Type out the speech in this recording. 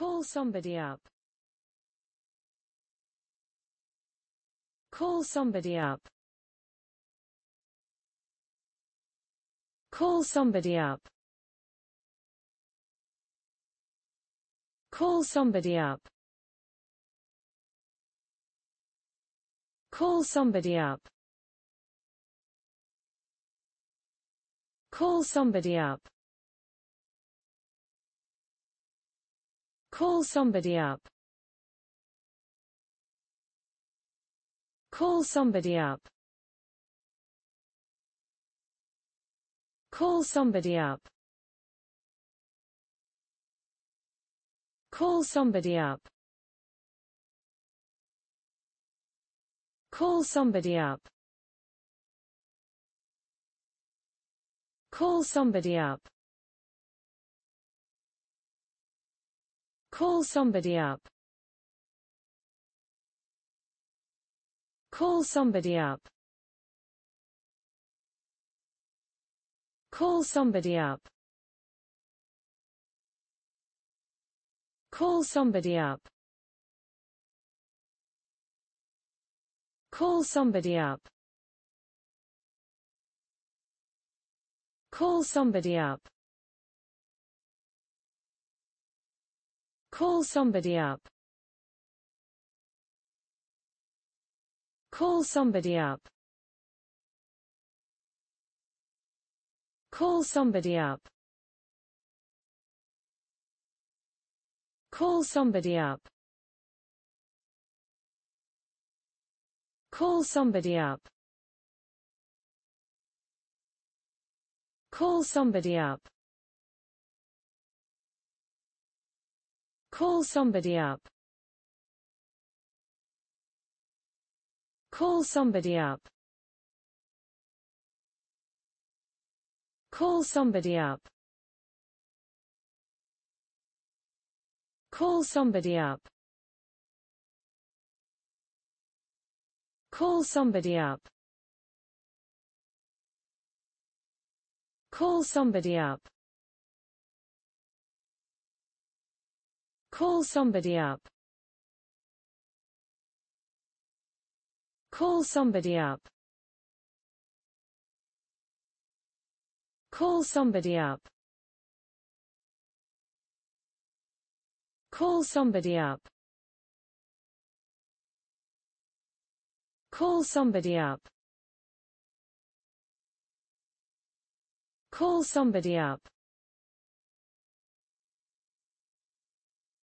Call somebody up. Call somebody up. Call somebody up. Call somebody up. Call somebody up. Call somebody up. Call somebody up. Call somebody up. Call somebody up. Call somebody up. Call somebody up. Call somebody up. Call somebody up. Call somebody up. Call somebody up. Call somebody up. Call somebody up. Call somebody up. Call somebody up. Call somebody up. Call somebody up. Call somebody up. Call somebody up. Call somebody up. Call somebody up. Call somebody up. Call somebody up. Call somebody up. Call somebody up. Call somebody up. Call somebody up. Call somebody up. Call somebody up. Call somebody up. Call somebody up. Call somebody up.